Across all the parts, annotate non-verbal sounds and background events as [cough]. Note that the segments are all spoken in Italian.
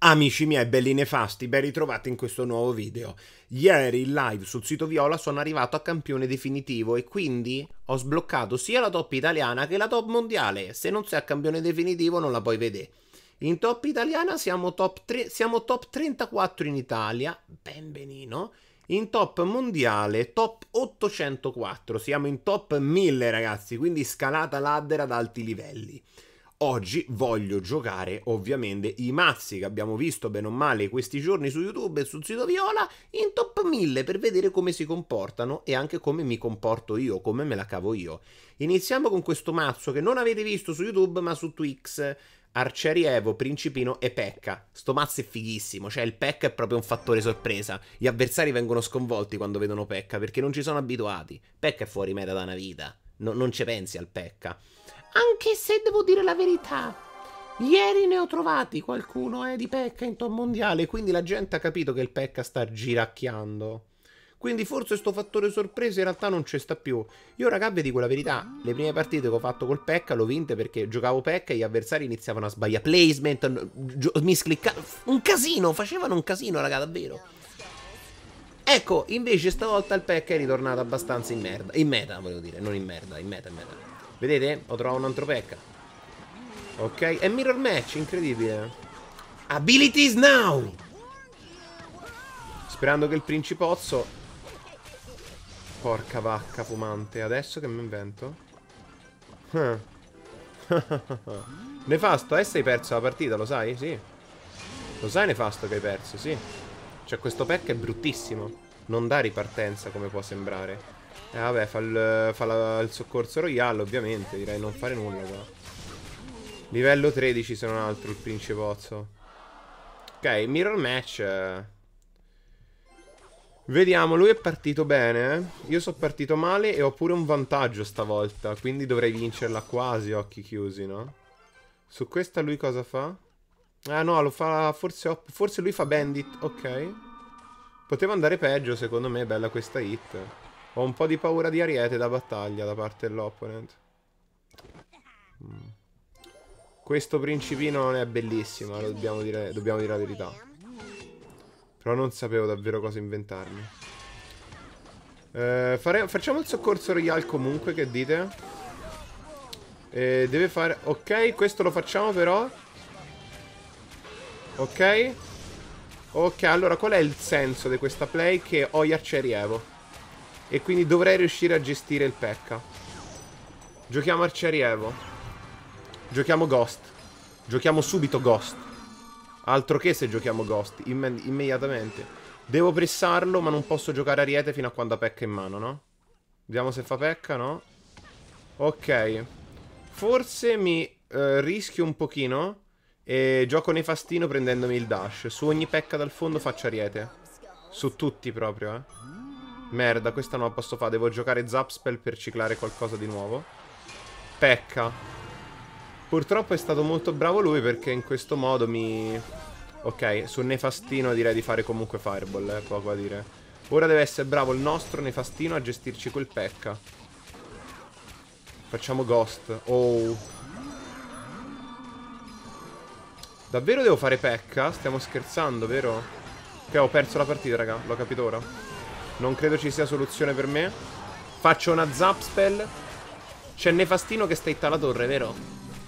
Amici miei belli nefasti, ben ritrovati in questo nuovo video. Ieri in live sul sito Viola sono arrivato a campione definitivo e quindi ho sbloccato sia la top italiana che la top mondiale. Se non sei a campione definitivo non la puoi vedere. In top italiana siamo top, 3, siamo top 34 in Italia, ben benino. In top mondiale top 804, siamo in top 1000 ragazzi, quindi scalata ladder ad alti livelli. Oggi voglio giocare ovviamente i mazzi che abbiamo visto bene o male questi giorni su YouTube e sul sito Viola in top 1000 per vedere come si comportano e anche come mi comporto io, come me la cavo io. Iniziamo con questo mazzo che non avete visto su YouTube ma su Twix. Arcerievo, Principino e Pecca. Sto mazzo è fighissimo, cioè il Pecca è proprio un fattore sorpresa. Gli avversari vengono sconvolti quando vedono Pecca perché non ci sono abituati. Pecca è fuori meta da una vita, no, non ci pensi al Pecca. Anche se devo dire la verità, ieri ne ho trovati qualcuno eh, di pecca in top mondiale, quindi la gente ha capito che il pecca sta giracchiando. Quindi forse sto fattore sorpresa in realtà non c'è sta più. Io raga vi dico la verità, le prime partite che ho fatto col Pecca l'ho vinte perché giocavo Pecca e gli avversari iniziavano a sbagliare placement, miscliccare, un casino, facevano un casino raga davvero. Ecco, invece stavolta il Pecca è ritornato abbastanza in merda, in meta volevo dire, non in merda, in meta, in meta. Vedete? Ho trovato un altro pecca. Ok, è mirror match, incredibile. Abilities now! Sperando che il principozzo... Porca vacca fumante. Adesso che mi invento? [laughs] nefasto, adesso eh, hai perso la partita, lo sai? Sì. Lo sai Nefasto che hai perso, sì. Cioè questo pack è bruttissimo. Non dà ripartenza come può sembrare. Eh vabbè, fa, il, fa la, il soccorso royale, ovviamente. Direi non fare nulla qua. Livello 13 se non altro il principozzo. Ok, mirror match. Vediamo, lui è partito bene. Eh? Io sono partito male e ho pure un vantaggio stavolta. Quindi dovrei vincerla quasi occhi chiusi, no? Su questa lui cosa fa? Ah no, lo fa... Forse, forse lui fa bandit. Ok. Poteva andare peggio, secondo me. Bella questa hit. Ho un po' di paura di ariete da battaglia da parte dell'opponent. Mm. Questo principino non è bellissimo, eh, dobbiamo dire, dobbiamo dire la verità. Però non sapevo davvero cosa inventarmi. Eh, fare, facciamo il soccorso royal comunque, che dite? Eh, deve fare... Ok, questo lo facciamo però. Ok. Ok, allora qual è il senso di questa play che ho gli arcieri Evo? E quindi dovrei riuscire a gestire il pecca. Giochiamo Arciarievo. Giochiamo Ghost. Giochiamo subito Ghost. Altro che se giochiamo Ghost, imme immediatamente. Devo pressarlo, ma non posso giocare Ariete fino a quando ha Pekka in mano, no? Vediamo se fa pecca, no? Ok. Forse mi eh, rischio un pochino e gioco Nefastino prendendomi il dash. Su ogni pecca dal fondo faccio Ariete. Su tutti proprio, eh. Merda, questa non la posso fare. Devo giocare Zapspell per ciclare qualcosa di nuovo. Pecca. Purtroppo è stato molto bravo lui perché in questo modo mi... Ok, sul Nefastino direi di fare comunque Fireball, eh, poco a dire. Ora deve essere bravo il nostro Nefastino a gestirci quel Pecca. Facciamo Ghost. Oh. Davvero devo fare Pecca? Stiamo scherzando, vero? Ok, ho perso la partita, raga. L'ho capito ora. Non credo ci sia soluzione per me. Faccio una zap spell. C'è Nefastino che sta itta la torre, vero?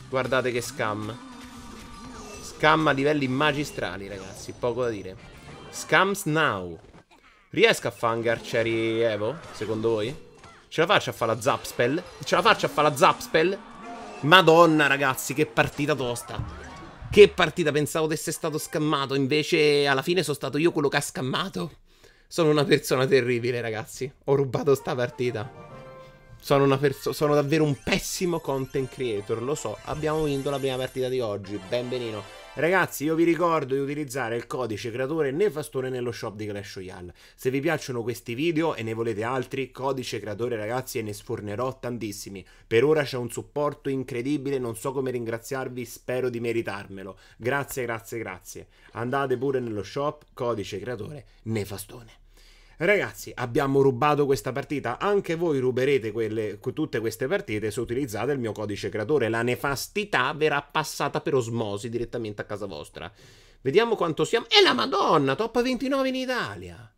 Guardate che scam. Scam a livelli magistrali, ragazzi. Poco da dire. Scams now. Riesco a fare un Garcieri Evo? Secondo voi? Ce la faccio a fare la zap spell? Ce la faccio a fare la zap spell? Madonna, ragazzi, che partita tosta. Che partita, pensavo di essere stato scammato, invece alla fine sono stato io quello che ha scammato. Sono una persona terribile, ragazzi. Ho rubato sta partita. Sono, sono davvero un pessimo content creator, lo so. Abbiamo vinto la prima partita di oggi. Benvenino. Ragazzi, io vi ricordo di utilizzare il codice creatore Nefastone nello shop di Clash Royale. Se vi piacciono questi video e ne volete altri, codice creatore ragazzi e ne sfornerò tantissimi. Per ora c'è un supporto incredibile, non so come ringraziarvi, spero di meritarmelo. Grazie, grazie, grazie. Andate pure nello shop, codice creatore Nefastone. Ragazzi, abbiamo rubato questa partita. Anche voi ruberete quelle, tutte queste partite se utilizzate il mio codice creatore. La nefastità verrà passata per osmosi direttamente a casa vostra. Vediamo quanto siamo. E la Madonna, top 29 in Italia.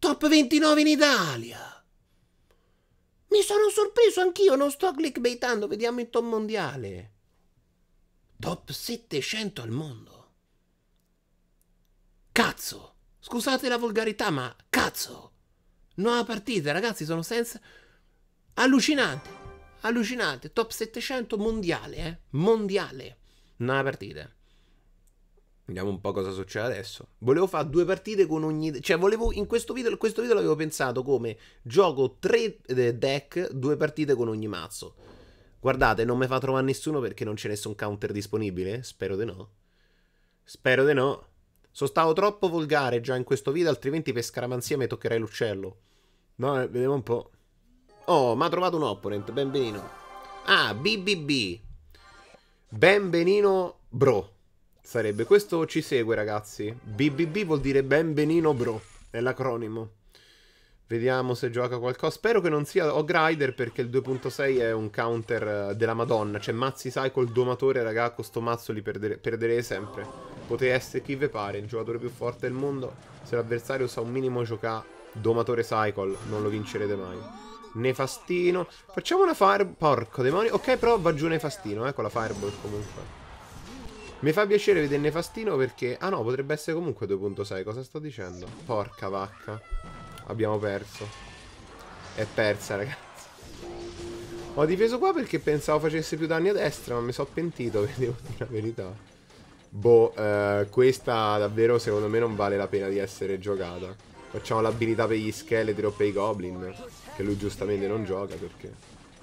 Top 29 in Italia. Mi sono sorpreso anch'io, non sto clickbaitando, vediamo il top mondiale. Top 700 al mondo. Cazzo! Scusate la volgarità, ma cazzo! Nuova partita, ragazzi, sono senza... Allucinante! Allucinante! Top 700 mondiale, eh? Mondiale! Nuova partita. Vediamo un po' cosa succede adesso. Volevo fare due partite con ogni... Cioè, volevo... In questo video, questo video l'avevo pensato come gioco tre eh, deck, due partite con ogni mazzo. Guardate, non mi fa trovare nessuno perché non c'è nessun counter disponibile. Spero di no. Spero di no. Sono stato troppo volgare già in questo video, altrimenti per scaramanzia mi toccherai l'uccello. No, eh, vediamo un po'. Oh, ma ha trovato un opponent, benvenino. Ah, BBB. Benvenino bro. Sarebbe, questo ci segue ragazzi. BBB vuol dire benvenino bro, è l'acronimo. Vediamo se gioca qualcosa. Spero che non sia Ogrider perché il 2.6 è un counter eh, della madonna. Cioè, mazzi sai col domatore, raga, con sto mazzo li perdere... perderei sempre. Potete essere chi ve pare, il giocatore più forte del mondo, se l'avversario sa un minimo giocare domatore cycle, non lo vincerete mai. Nefastino. Facciamo una fireball. Porco demonio. Ok, però va giù Nefastino, eh, con la fireball comunque. Mi fa piacere vedere Nefastino perché... Ah no, potrebbe essere comunque 2.6, cosa sto dicendo? Porca vacca. Abbiamo perso. È persa, ragazzi. Ho difeso qua perché pensavo facesse più danni a destra, ma mi sono pentito, [laughs] vi devo dire la verità. Boh, eh, questa davvero secondo me non vale la pena di essere giocata. Facciamo l'abilità per gli scheletri o per i goblin. Che lui giustamente non gioca perché...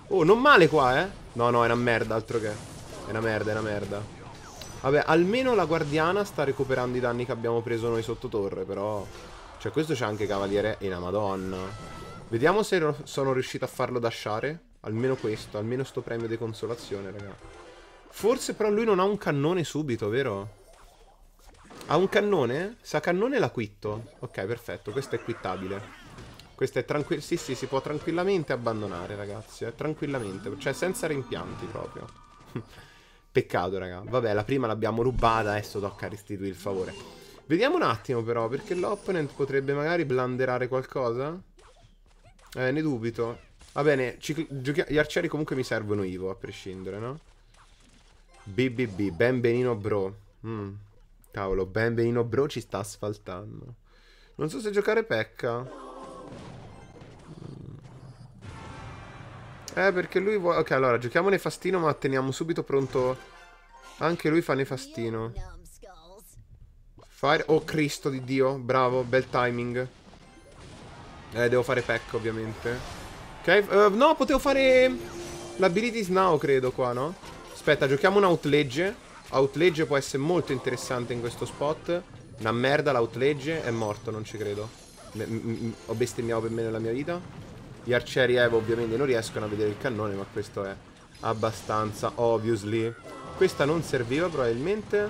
Oh, non male qua, eh? No, no, è una merda, altro che... È una merda, è una merda. Vabbè, almeno la guardiana sta recuperando i danni che abbiamo preso noi sotto torre, però... Cioè, questo c'è anche cavaliere e la madonna. Vediamo se sono riuscito a farlo dashare. Almeno questo, almeno sto premio di consolazione, raga. Forse però lui non ha un cannone subito, vero? Ha un cannone? Se ha cannone la quitto. Ok, perfetto, questo è quittabile. Questo è tranquillo. Sì, sì, si può tranquillamente abbandonare, ragazzi. Eh? Tranquillamente, cioè senza rimpianti proprio. [laughs] Peccato, raga. Vabbè, la prima l'abbiamo rubata, adesso tocca restituire il favore. Vediamo un attimo però, perché l'opponent potrebbe magari blanderare qualcosa? Eh, ne dubito. Va bene, gli arcieri comunque mi servono Ivo, a prescindere, no? BBB, benvenino bro. Mm. Cavolo, benvenino bro ci sta asfaltando. Non so se giocare pecca. Mm. Eh, perché lui vuole... Ok, allora, giochiamo nefastino ma teniamo subito pronto... Anche lui fa nefastino. Fire... Oh, Cristo di Dio. Bravo, bel timing. Eh, devo fare pecca, ovviamente. Ok, uh, no, potevo fare... L'abilities now, credo, qua, no? Aspetta, giochiamo un outledge. Outledge può essere molto interessante in questo spot. Una merda l'outledge. È morto, non ci credo. ho bestemmiato per me nella mia vita. Gli arcieri Evo ovviamente non riescono a vedere il cannone, ma questo è abbastanza obviously. Questa non serviva probabilmente.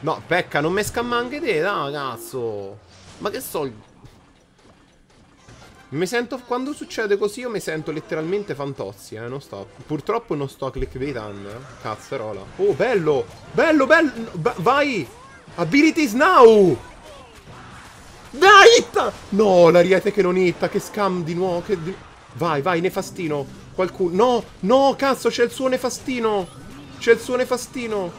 No, pecca, non me scamma anche te, no, cazzo. Ma che so... Mi sento, quando succede così io mi sento letteralmente fantozzi, eh, non sto, purtroppo non sto clickbaitan, eh, cazzarola. Oh, bello, bello, bello, be vai, abilities now! Dai, itta! No, l'ariete che non itta, che scam di nuovo, che di... Vai, vai, nefastino, qualcuno, no, no, cazzo, c'è il suo nefastino, c'è il suo nefastino.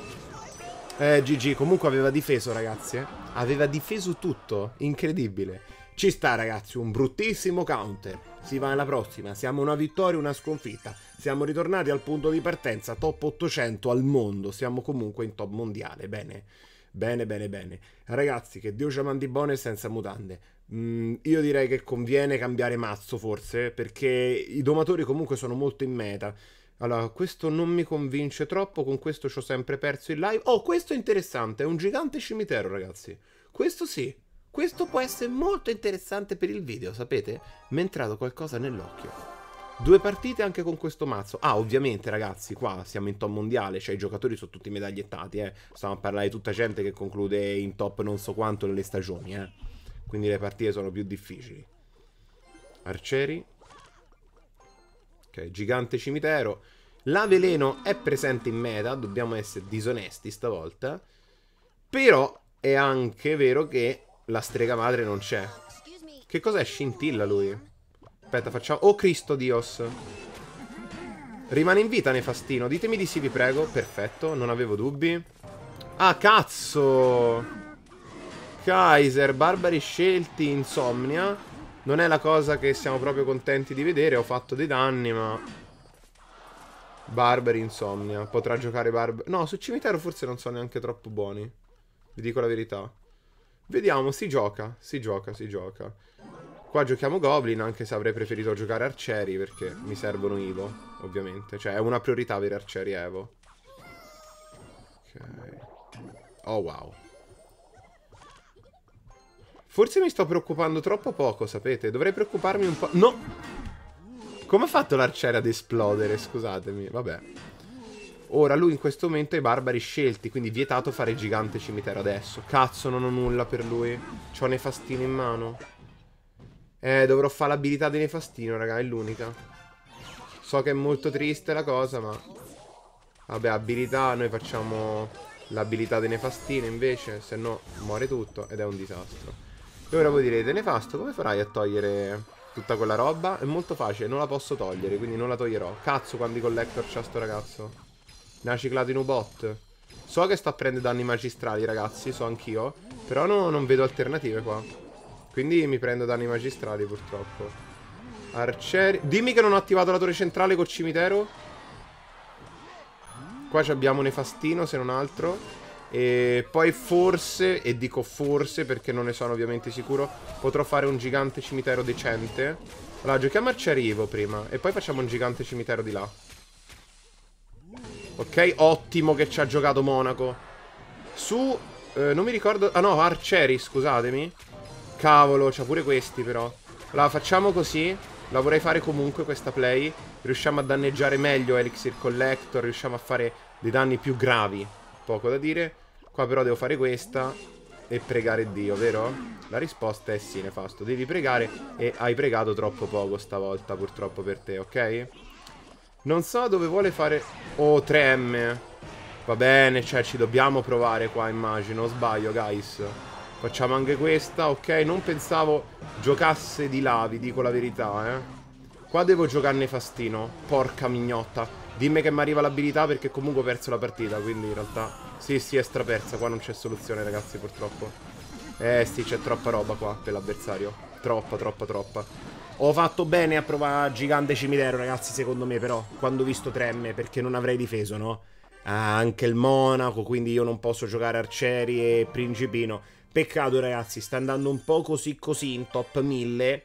Eh, GG, comunque aveva difeso, ragazzi, eh. Aveva difeso tutto, incredibile. Ci sta ragazzi, un bruttissimo counter. Si va alla prossima, siamo una vittoria, una sconfitta. Siamo ritornati al punto di partenza, top 800 al mondo, siamo comunque in top mondiale, bene. Bene, bene, bene. Ragazzi, che Dio ci mandi buone senza mutande. Mm, io direi che conviene cambiare mazzo, forse, perché i domatori comunque sono molto in meta. Allora, questo non mi convince troppo, con questo ci ho sempre perso il live. Oh, questo è interessante, è un gigante cimitero, ragazzi. Questo sì, questo può essere molto interessante per il video, sapete? Mi è entrato qualcosa nell'occhio. Due partite anche con questo mazzo. Ah, ovviamente, ragazzi, qua siamo in top mondiale, cioè i giocatori sono tutti medagliettati, eh. Stiamo a parlare di tutta gente che conclude in top non so quanto nelle stagioni, eh. Quindi le partite sono più difficili. Arcieri. Ok, gigante cimitero. La veleno è presente in meta, dobbiamo essere disonesti stavolta. Però è anche vero che la strega madre non c'è. Che cos'è? Scintilla lui. Aspetta, facciamo... Oh Cristo Dios. Rimane in vita Nefastino. Ditemi di sì, vi prego. Perfetto, non avevo dubbi. Ah, cazzo! Kaiser, barbari scelti, insomnia. Non è la cosa che siamo proprio contenti di vedere. Ho fatto dei danni, ma... Barbari insomnia. Potrà giocare Barbari. No, sul cimitero forse non sono neanche troppo buoni. Vi dico la verità. Vediamo, si gioca, si gioca, si gioca. Qua giochiamo Goblin, anche se avrei preferito giocare Arcieri, perché mi servono Ivo, ovviamente. Cioè, è una priorità avere Arcieri Evo. Ok. Oh, wow. Forse mi sto preoccupando troppo poco, sapete? Dovrei preoccuparmi un po'... No! Come ha fatto l'arciere ad esplodere? Scusatemi, vabbè. Ora lui in questo momento è i barbari scelti, quindi vietato fare gigante cimitero adesso. Cazzo, non ho nulla per lui. C'ho nefastino in mano. Eh, dovrò fare l'abilità di nefastino, raga, è l'unica. So che è molto triste la cosa, ma... Vabbè, abilità, noi facciamo l'abilità di nefastino invece, se no muore tutto ed è un disastro. E ora voi direte, nefasto, come farai a togliere tutta quella roba? È molto facile, non la posso togliere, quindi non la toglierò. Cazzo, quando i collector c'ha sto ragazzo. Ne ha ciclato in Ubot. So che sta a prendere danni magistrali, ragazzi, so anch'io. Però no, non vedo alternative qua. Quindi mi prendo danni magistrali, purtroppo. Arcieri... Dimmi che non ho attivato la torre centrale col cimitero. Qua abbiamo Nefastino, se non altro. E poi forse, e dico forse perché non ne sono ovviamente sicuro, potrò fare un gigante cimitero decente. Allora, giochiamo Arcieri prima. E poi facciamo un gigante cimitero di là. Ok, ottimo che ci ha giocato Monaco. Su... Eh, non mi ricordo... Ah no, Arcieri, scusatemi. Cavolo, c'ha pure questi però. Allora, facciamo così. La vorrei fare comunque questa play. Riusciamo a danneggiare meglio Elixir Collector. Riusciamo a fare dei danni più gravi. Poco da dire. Qua però devo fare questa e pregare Dio, vero? La risposta è sì, Nefasto. Devi pregare e hai pregato troppo poco stavolta, purtroppo per te, ok? Non so dove vuole fare... Oh, 3M. Va bene, cioè ci dobbiamo provare qua, immagino. Sbaglio, guys. Facciamo anche questa, ok? Non pensavo giocasse di là, vi dico la verità, eh. Qua devo giocarne fastino. Porca mignotta. Dimmi che mi arriva l'abilità perché comunque ho perso la partita, quindi in realtà... Sì, sì, è strapersa. Qua non c'è soluzione, ragazzi, purtroppo. Eh, sì, c'è troppa roba qua per l'avversario. Troppa, troppa, troppa. Ho fatto bene a provare Gigante Cimitero, ragazzi, secondo me, però, quando ho visto Tremme, perché non avrei difeso, no? Ah, anche il Monaco, quindi io non posso giocare Arcieri e Principino. Peccato, ragazzi, sta andando un po' così così in top 1000.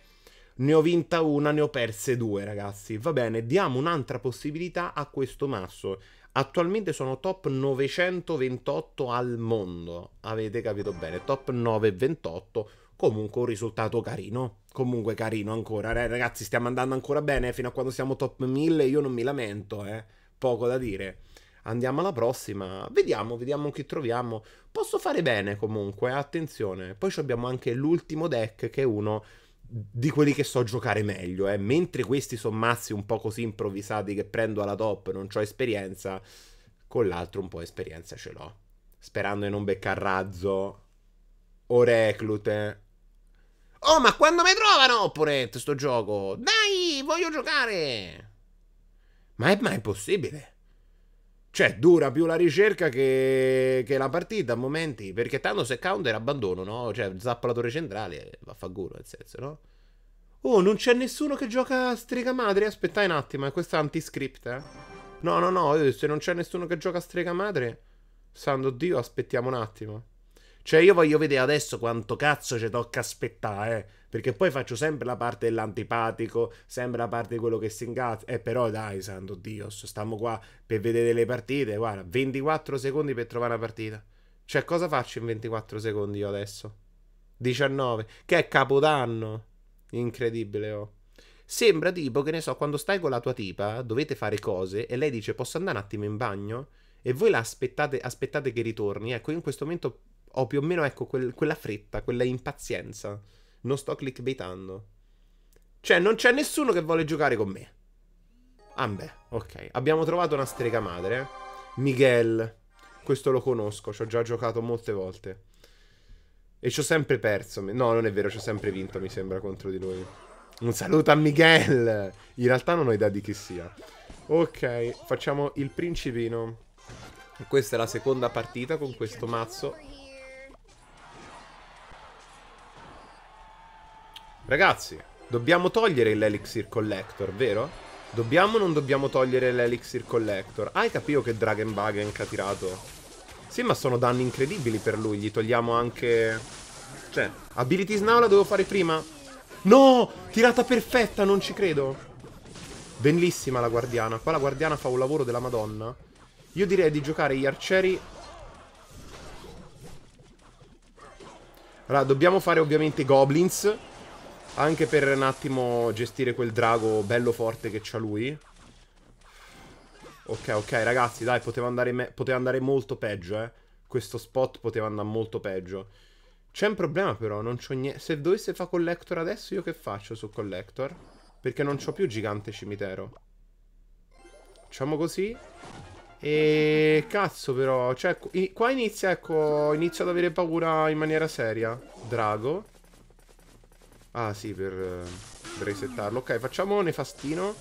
Ne ho vinta una, ne ho perse due, ragazzi. Va bene, diamo un'altra possibilità a questo masso. Attualmente sono top 928 al mondo, avete capito bene, top 928, comunque un risultato carino, comunque carino ancora, eh, ragazzi stiamo andando ancora bene, fino a quando siamo top 1000 io non mi lamento, eh. poco da dire. Andiamo alla prossima, vediamo, vediamo chi troviamo, posso fare bene comunque, attenzione, poi abbiamo anche l'ultimo deck che è uno di quelli che so giocare meglio. Eh. Mentre questi sommazzi un po' così improvvisati che prendo alla top non ho esperienza, con l'altro un po' esperienza ce l'ho. Sperando di non beccare razzo o reclute. Oh, ma quando mi trovano, oppure, sto gioco? Dai, voglio giocare! Ma è mai possibile? Cioè, dura più la ricerca che, che la partita a momenti. Perché tanto se counter abbandono, no? Cioè, zappa la torre centrale, va a fa nel senso, no? Oh, non c'è nessuno che gioca a strega madre? Aspetta un attimo, eh, questo è antiscript, eh? No, no, no, se non c'è nessuno che gioca a strega madre, santo Dio, aspettiamo un attimo. Cioè, io voglio vedere adesso quanto cazzo ci tocca aspettare. Eh. Perché poi faccio sempre la parte dell'antipatico, sempre la parte di quello che si ingazza. Eh, però dai, santo Dio, stiamo qua per vedere le partite. Guarda, 24 secondi per trovare una partita. Cioè, cosa faccio in 24 secondi io adesso? 19. Che è capodanno. Incredibile, oh. Sembra tipo, che ne so, quando stai con la tua tipa, dovete fare cose e lei dice posso andare un attimo in bagno? E voi la aspettate, aspettate che ritorni. Ecco, io in questo momento ho più o meno, ecco, quel, quella fretta, quella impazienza. Non sto clickbaitando. Cioè, non c'è nessuno che vuole giocare con me. Ah beh, ok. Abbiamo trovato una strega madre. Eh. Miguel. Questo lo conosco, ci ho già giocato molte volte. E ci ho sempre perso. No, non è vero, ci ho sempre vinto, mi sembra, contro di lui. Un saluto a Miguel! In realtà non ho idea di chi sia. Ok, facciamo il principino. Questa è la seconda partita con questo mazzo Ragazzi, dobbiamo togliere l'Elixir Collector, vero? Dobbiamo o non dobbiamo togliere l'Elixir Collector? Ah, hai capito che Dragon Bug ha tirato? Sì, ma sono danni incredibili per lui. Gli togliamo anche... Cioè, Abilities Now la devo fare prima? No! Tirata perfetta, non ci credo. Bellissima la guardiana. Qua la guardiana fa un lavoro della madonna. Io direi di giocare gli arcieri Allora, dobbiamo fare ovviamente goblins anche per un attimo gestire quel drago bello forte che c'ha lui. Ok, ok, ragazzi, dai, poteva andare, poteva andare molto peggio, eh. Questo spot poteva andare molto peggio. C'è un problema però, non c'ho niente... Se dovesse fare Collector adesso, io che faccio su Collector? Perché non c'ho più Gigante Cimitero. Facciamo così. E... Cazzo però, cioè... Qua inizia, ecco, inizio ad avere paura in maniera seria. Drago. Ah sì, per, eh, per resettarlo. Ok, facciamo Nefastino.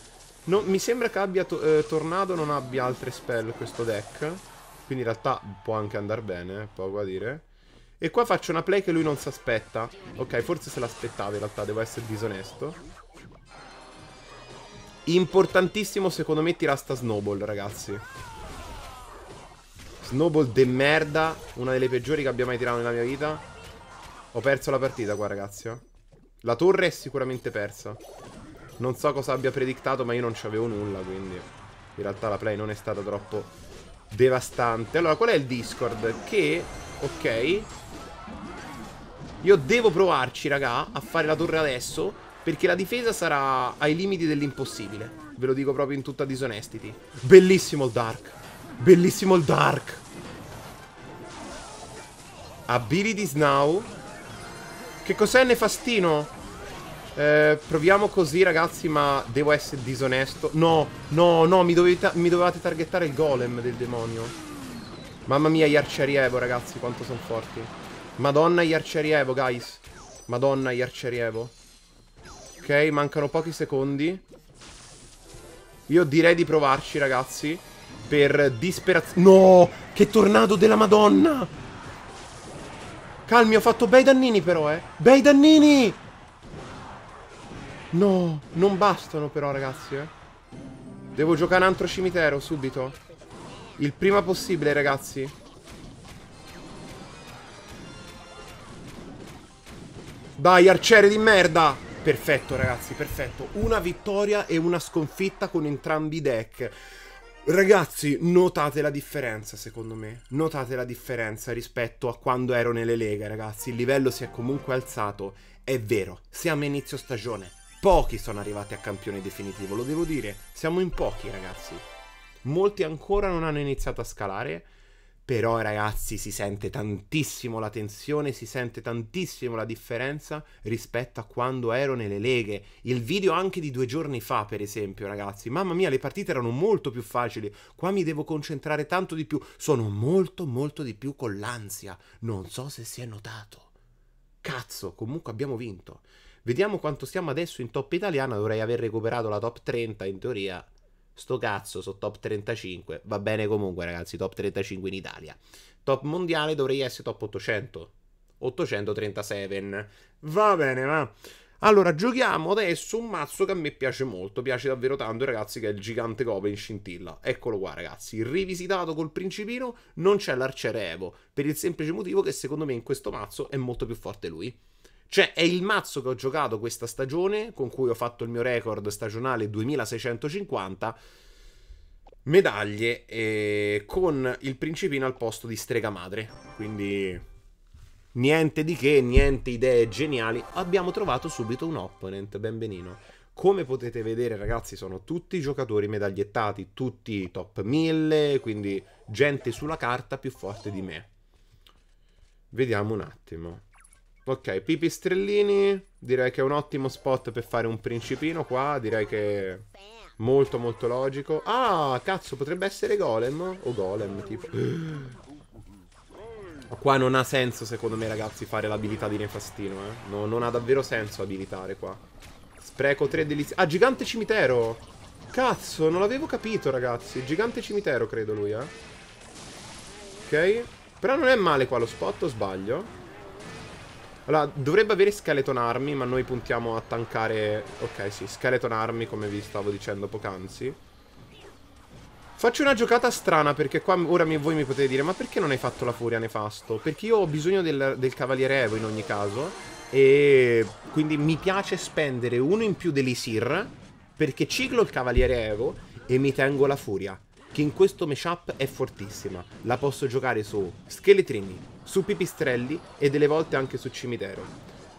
No, mi sembra che abbia to eh, Tornado non abbia altre spell questo deck. Quindi in realtà può anche andare bene, eh, poco a dire. E qua faccio una play che lui non si aspetta. Ok, forse se l'aspettava in realtà, devo essere disonesto. Importantissimo secondo me tirare sta Snowball, ragazzi. Snowball de merda, una delle peggiori che abbia mai tirato nella mia vita. Ho perso la partita qua, ragazzi. Eh. La torre è sicuramente persa. Non so cosa abbia predictato, ma io non c'avevo nulla, quindi... In realtà la play non è stata troppo devastante. Allora, qual è il Discord? Che... Ok... Io devo provarci, raga, a fare la torre adesso, perché la difesa sarà ai limiti dell'impossibile. Ve lo dico proprio in tutta disonestity. Bellissimo il Dark. Bellissimo il Dark. Abilities now. Che cos'è Nefastino? Eh, proviamo così ragazzi, ma devo essere disonesto. No, no, no, mi, dovete, mi dovevate targettare il golem del demonio. Mamma mia, gli arcieri Evo ragazzi, quanto sono forti. Madonna gli arcieri Evo, guys. Madonna gli arcieri Evo. Ok, mancano pochi secondi. Io direi di provarci, ragazzi. Per disperazione... No! Che tornado della Madonna! Calmi, ho fatto bei dannini però, eh. Bei dannini! No, non bastano però, ragazzi, eh. Devo giocare un altro cimitero, subito. Il prima possibile, ragazzi. Dai, arciere di merda! Perfetto, ragazzi, perfetto. Una vittoria e una sconfitta con entrambi i deck. Ragazzi, notate la differenza, secondo me. Notate la differenza rispetto a quando ero nelle leghe, ragazzi. Il livello si è comunque alzato. È vero, siamo a inizio stagione. Pochi sono arrivati a campione definitivo, lo devo dire. Siamo in pochi, ragazzi. Molti ancora non hanno iniziato a scalare però ragazzi si sente tantissimo la tensione, si sente tantissimo la differenza rispetto a quando ero nelle leghe. Il video anche di due giorni fa, per esempio, ragazzi. Mamma mia, le partite erano molto più facili. Qua mi devo concentrare tanto di più. Sono molto, molto di più con l'ansia. Non so se si è notato. Cazzo, comunque abbiamo vinto. Vediamo quanto siamo adesso in top italiana. Dovrei aver recuperato la top 30 in teoria Sto cazzo, sono top 35. Va bene comunque, ragazzi, top 35 in Italia. Top mondiale dovrei essere top 800. 837. Va bene, va. Allora, giochiamo adesso un mazzo che a me piace molto, piace davvero tanto, ragazzi, che è il gigante Copa in scintilla. Eccolo qua, ragazzi, rivisitato col principino, non c'è l'arciere Evo, per il semplice motivo che secondo me in questo mazzo è molto più forte lui. Cioè, è il mazzo che ho giocato questa stagione, con cui ho fatto il mio record stagionale 2650 medaglie, eh, con il principino al posto di strega madre. Quindi, niente di che, niente idee geniali. Abbiamo trovato subito un opponent, benvenino. Come potete vedere, ragazzi, sono tutti giocatori medagliettati, tutti top 1000, quindi gente sulla carta più forte di me. Vediamo un attimo. Ok, pipistrellini. Direi che è un ottimo spot per fare un principino qua. Direi che è molto molto logico. Ah, cazzo, potrebbe essere golem. O golem, tipo. [gasps] Qua non ha senso, secondo me, ragazzi, fare l'abilità di nefastino, eh. No, non ha davvero senso abilitare qua. Spreco tre delizie. Ah, gigante cimitero! Cazzo, non l'avevo capito, ragazzi. Gigante cimitero, credo lui, eh. Ok. Però non è male qua lo spot, o sbaglio? Allora, dovrebbe avere skeleton armi, ma noi puntiamo a tankare... Ok, sì, skeleton armi, come vi stavo dicendo poc'anzi. Faccio una giocata strana, perché qua ora mi, voi mi potete dire, ma perché non hai fatto la furia nefasto? Perché io ho bisogno del, del cavaliere Evo in ogni caso, e quindi mi piace spendere uno in più dell'Isir, perché ciclo il cavaliere Evo e mi tengo la furia che in questo matchup è fortissima. La posso giocare su scheletrini, su pipistrelli e delle volte anche su cimitero.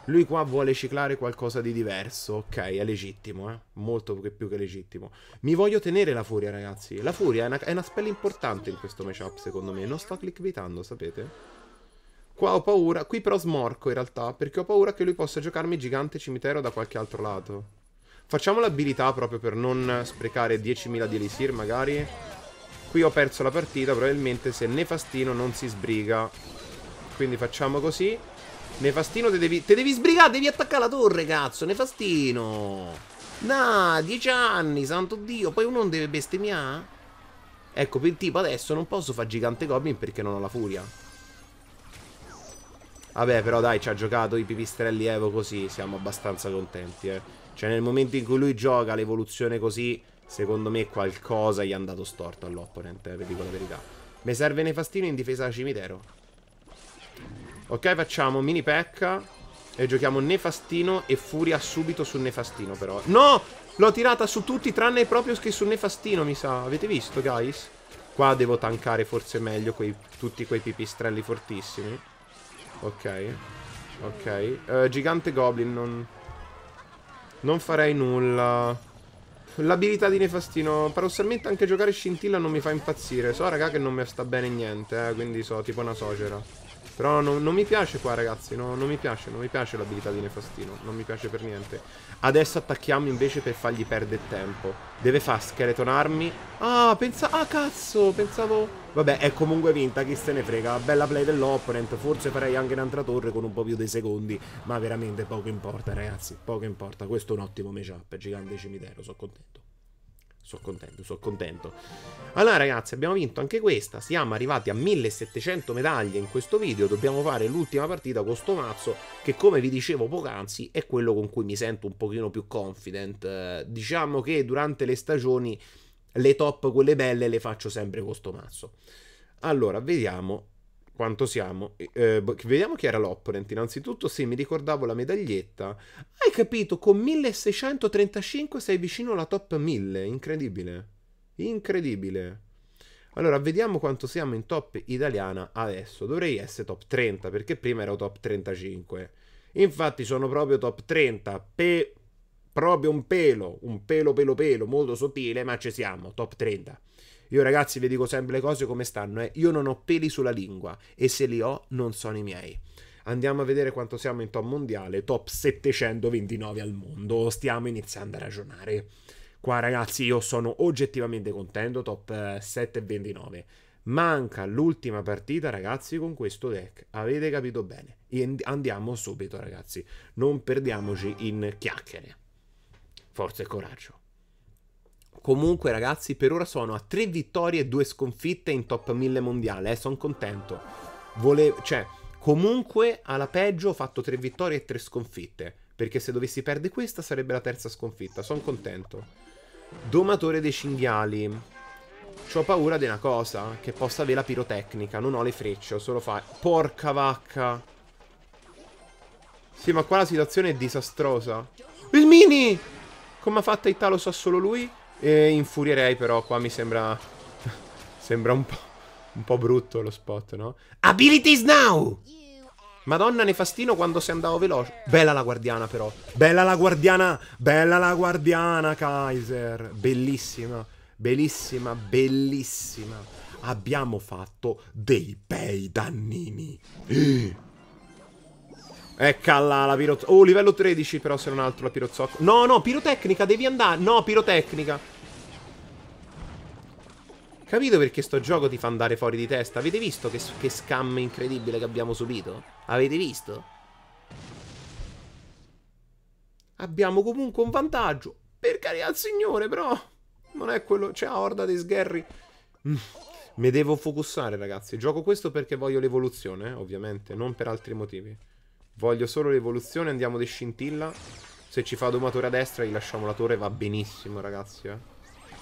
Lui qua vuole ciclare qualcosa di diverso, ok, è legittimo, eh? molto più che legittimo. Mi voglio tenere la furia, ragazzi. La furia è una, è una spell importante in questo matchup, secondo me. Non sto clickvitando, sapete? Qua ho paura, qui però smorco in realtà, perché ho paura che lui possa giocarmi gigante cimitero da qualche altro lato. Facciamo l'abilità proprio per non sprecare 10.000 di elisir magari. Qui ho perso la partita probabilmente se Nefastino non si sbriga. Quindi facciamo così. Nefastino, te devi, te devi sbrigare, devi attaccare la torre, cazzo, Nefastino. No, dieci anni, santo Dio, poi uno non deve bestemmiare? Ecco, per tipo adesso non posso fare gigante goblin perché non ho la furia. Vabbè, però dai, ci ha giocato i pipistrelli Evo così, siamo abbastanza contenti, eh. Cioè, nel momento in cui lui gioca l'evoluzione così Secondo me qualcosa gli è andato storto all'opponent, eh, vi dico la verità. Mi serve Nefastino in difesa da cimitero. Ok, facciamo mini pecca. E giochiamo Nefastino e Furia subito su Nefastino però. No! L'ho tirata su tutti tranne proprio che su Nefastino, mi sa. Avete visto, guys? Qua devo tankare forse meglio quei, tutti quei pipistrelli fortissimi. Ok. Ok. Uh, gigante Goblin non... Non farei nulla. L'abilità di Nefastino, paradossalmente anche giocare Scintilla non mi fa impazzire. So, raga, che non mi sta bene niente, eh, quindi so, tipo una socera. Però non, non mi piace qua ragazzi, no, non mi piace, non mi piace l'abilità di Nefastino, non mi piace per niente. Adesso attacchiamo invece per fargli perdere tempo. Deve far scheletonarmi. Ah, pensa... Ah, cazzo, pensavo... Vabbè, è comunque vinta, chi se ne frega. Bella play dell'opponent, forse farei anche un'altra torre con un po' più dei secondi, ma veramente poco importa ragazzi, poco importa. Questo è un ottimo matchup, gigante cimitero, sono contento. Sono contento, sono contento. Allora ragazzi, abbiamo vinto anche questa. Siamo arrivati a 1700 medaglie in questo video. Dobbiamo fare l'ultima partita con sto mazzo che come vi dicevo poc'anzi è quello con cui mi sento un pochino più confident. Eh, diciamo che durante le stagioni le top, quelle belle, le faccio sempre con sto mazzo. Allora, vediamo quanto siamo. Eh, vediamo chi era l'opponent. Innanzitutto, sì, mi ricordavo la medaglietta. Hai capito? Con 1635 sei vicino alla top 1000. Incredibile. Incredibile. Allora, vediamo quanto siamo in top italiana adesso. Dovrei essere top 30, perché prima ero top 35. Infatti sono proprio top 30. Pe... Proprio un pelo, un pelo pelo pelo, molto sottile, ma ci siamo, top 30. Io ragazzi vi dico sempre le cose come stanno, eh. io non ho peli sulla lingua e se li ho non sono i miei. Andiamo a vedere quanto siamo in top mondiale, top 729 al mondo, stiamo iniziando a ragionare. Qua ragazzi io sono oggettivamente contento, top 729. Eh, Manca l'ultima partita ragazzi con questo deck, avete capito bene. Andiamo subito ragazzi, non perdiamoci in chiacchiere. Forza e coraggio. Comunque, ragazzi, per ora sono a 3 vittorie e 2 sconfitte in top 1000 mondiale. Eh, sono contento. Volevo, cioè, comunque alla peggio ho fatto 3 vittorie e 3 sconfitte. Perché se dovessi perdere questa sarebbe la terza sconfitta. Sono contento. Domatore dei cinghiali. Ho paura di una cosa, che possa avere la pirotecnica. Non ho le frecce, ho solo fare. Porca vacca. Sì, ma qua la situazione è disastrosa. Il mini! Come ha fatto Italo sa solo lui? E infurierei però, qua mi sembra... [laughs] sembra un po', un po' brutto lo spot, no? Abilities now! Madonna ne fastino quando si andava veloce. Bella la guardiana però. Bella la guardiana. Bella la guardiana Kaiser. Bellissima. Bellissima. Bellissima. Abbiamo fatto dei bei dannini. Eh. Ecca la, la pirozocca. Oh, livello 13 però se non altro la pirozocca. No, no, pirotecnica, devi andare. No, pirotecnica. Capito perché sto gioco ti fa andare fuori di testa? Avete visto che, che scam incredibile che abbiamo subito? Avete visto? Abbiamo comunque un vantaggio. Per carità al signore, però. Non è quello... C'è la horda dei sgherri. Mm. Mi devo focussare, ragazzi. Gioco questo perché voglio l'evoluzione, ovviamente. Non per altri motivi. Voglio solo l'evoluzione, andiamo di scintilla. Se ci fa domatore a destra, gli lasciamo la torre, va benissimo, ragazzi, eh.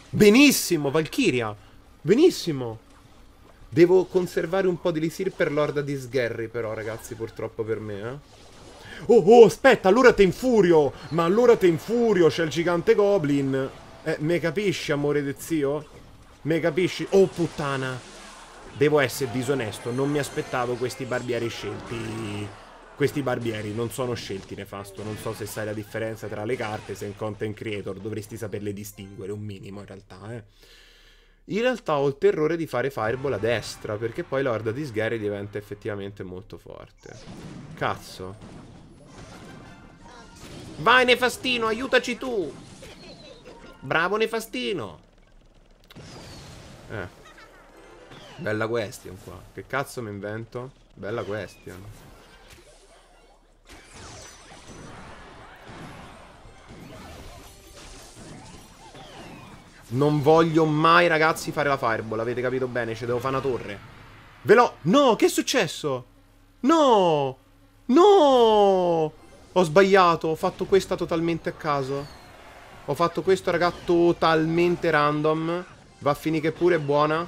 Benissimo, Valkyria! Benissimo! Devo conservare un po' di lisir per l'orda di Sgherry, però, ragazzi, purtroppo per me, eh. Oh, oh, aspetta, allora te infurio! Ma allora te infurio, c'è il gigante goblin! Eh, me capisci, amore di zio? Me capisci? Oh, puttana! Devo essere disonesto, non mi aspettavo questi barbieri scelti. Questi barbieri non sono scelti nefasto, non so se sai la differenza tra le carte, se in content creator dovresti saperle distinguere un minimo in realtà, eh. In realtà ho il terrore di fare Fireball a destra, perché poi l'orda di Sgary diventa effettivamente molto forte. Cazzo. Vai Nefastino, aiutaci tu! Bravo Nefastino! Eh. Bella question qua. Che cazzo mi invento? Bella question. Non voglio mai, ragazzi, fare la fireball, avete capito bene? Ci devo fare una torre. Ve l'ho... No, che è successo? No! No! Ho sbagliato, ho fatto questa totalmente a caso. Ho fatto questo, raga, totalmente random. Va a finire che pure è buona.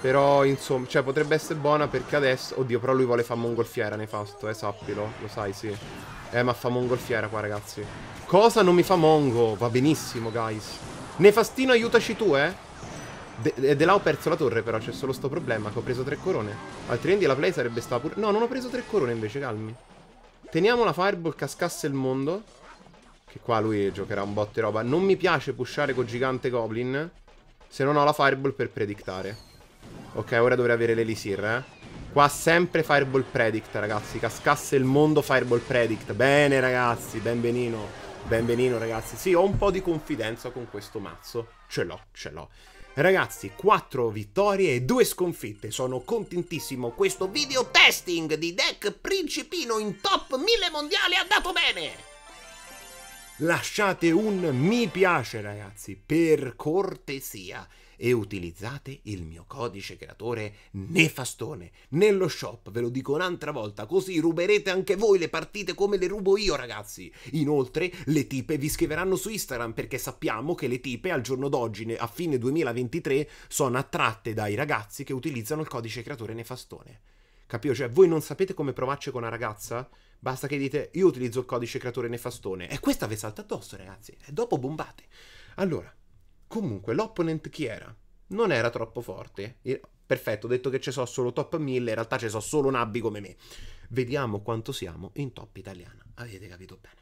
Però, insomma, cioè, potrebbe essere buona perché adesso... Oddio, però lui vuole fare mongolfiera, nefasto, eh, sappilo. Lo sai, sì. Eh, ma fa mongolfiera qua, ragazzi. Cosa non mi fa mongo? Va benissimo, guys. Nefastino aiutaci tu, eh? De, eh, de là ho perso la torre però, c'è solo sto problema che ho preso tre corone. Altrimenti la play sarebbe stata pure... No, non ho preso tre corone invece, calmi. Teniamo la fireball cascasse il mondo. Che qua lui giocherà un botte roba. Non mi piace pushare con gigante goblin. Se non ho la fireball per predictare. Ok, ora dovrei avere l'elisir, eh. Qua sempre Fireball Predict, ragazzi. Cascasse il mondo Fireball Predict. Bene, ragazzi, benvenino. Benvenino ragazzi, sì ho un po' di confidenza con questo mazzo, ce l'ho, ce l'ho. Ragazzi, 4 vittorie e 2 sconfitte, sono contentissimo, questo video testing di deck principino in top 1000 mondiali ha dato bene! Lasciate un mi piace ragazzi, per cortesia e utilizzate il mio codice creatore Nefastone nello shop, ve lo dico un'altra volta, così ruberete anche voi le partite come le rubo io ragazzi. Inoltre le tipe vi scriveranno su Instagram perché sappiamo che le tipe al giorno d'oggi, a fine 2023, sono attratte dai ragazzi che utilizzano il codice creatore Nefastone. Capito? Cioè voi non sapete come provarci con una ragazza? Basta che dite io utilizzo il codice creatore Nefastone e questa vi salta addosso ragazzi e dopo bombate. Allora, Comunque, l'opponent chi era? Non era troppo forte. Perfetto, ho detto che ci so solo top 1000, in realtà ci so solo Nabbi come me. Vediamo quanto siamo in top italiana. Avete capito bene.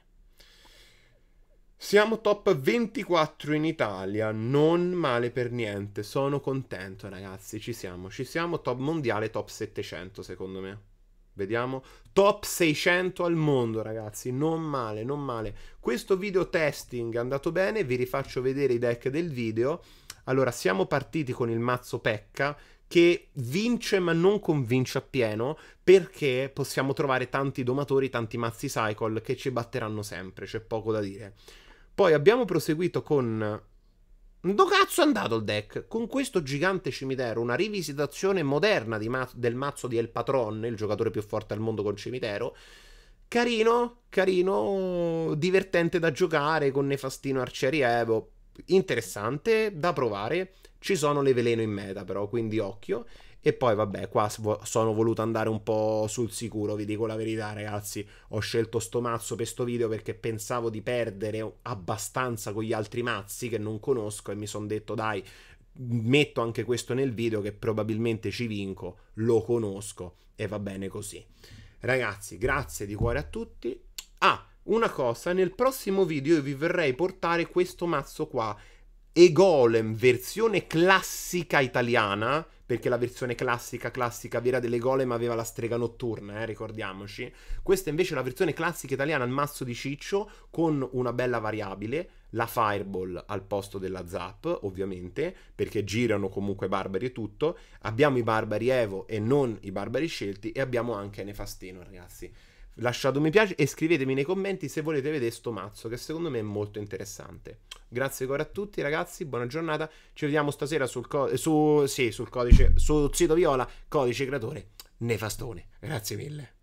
Siamo top 24 in Italia, non male per niente, sono contento ragazzi, ci siamo, ci siamo, top mondiale top 700 secondo me. Vediamo. Top 600 al mondo, ragazzi. Non male, non male. Questo video testing è andato bene. Vi rifaccio vedere i deck del video. Allora, siamo partiti con il mazzo Pecca che vince ma non convince appieno perché possiamo trovare tanti domatori, tanti mazzi cycle che ci batteranno sempre, c'è poco da dire. Poi abbiamo proseguito con Do cazzo è andato il deck? Con questo gigante cimitero, una rivisitazione moderna ma- del mazzo di El Patron, il giocatore più forte al mondo con cimitero. Carino, carino, divertente da giocare con Nefastino Arceria Evo. Interessante da provare. Ci sono le veleno in meta, però, quindi occhio. E poi, vabbè, qua sono voluto andare un po' sul sicuro, vi dico la verità, ragazzi. Ho scelto sto mazzo per sto video perché pensavo di perdere abbastanza con gli altri mazzi che non conosco e mi sono detto, dai, metto anche questo nel video che probabilmente ci vinco, lo conosco e va bene così. Ragazzi, grazie di cuore a tutti. Ah, una cosa, nel prossimo video io vi verrei portare questo mazzo qua, Egolem versione classica italiana, perché la versione classica, classica vera delle golem aveva la strega notturna, eh, ricordiamoci. Questa invece è la versione classica italiana al mazzo di Ciccio con una bella variabile, la Fireball al posto della Zap, ovviamente, perché girano comunque barbari e tutto. Abbiamo i barbari Evo e non i barbari scelti e abbiamo anche Nefastino, ragazzi. Lasciate un mi piace e scrivetemi nei commenti se volete vedere sto mazzo, che secondo me è molto interessante. Grazie ancora a tutti, ragazzi. Buona giornata. Ci vediamo stasera sul, co- su, sì, sul codice sul sito viola, codice creatore Nefastone. Grazie mille.